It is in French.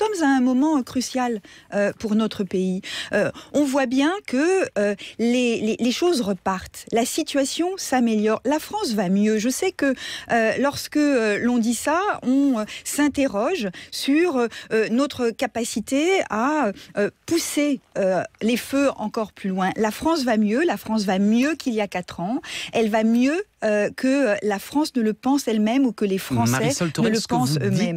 Nous sommes à un moment crucial euh, pour notre pays. Euh, on voit bien que euh, les, les, choses repartent, la situation s'améliore, la France va mieux. Je sais que lorsque l'on dit ça, on s'interroge sur notre capacité à pousser les feux encore plus loin. La France va mieux, la France va mieux qu'il y a quatre ans, elle va mieux que la France ne le pense elle-même ou que les Français ne le pensent eux-mêmes.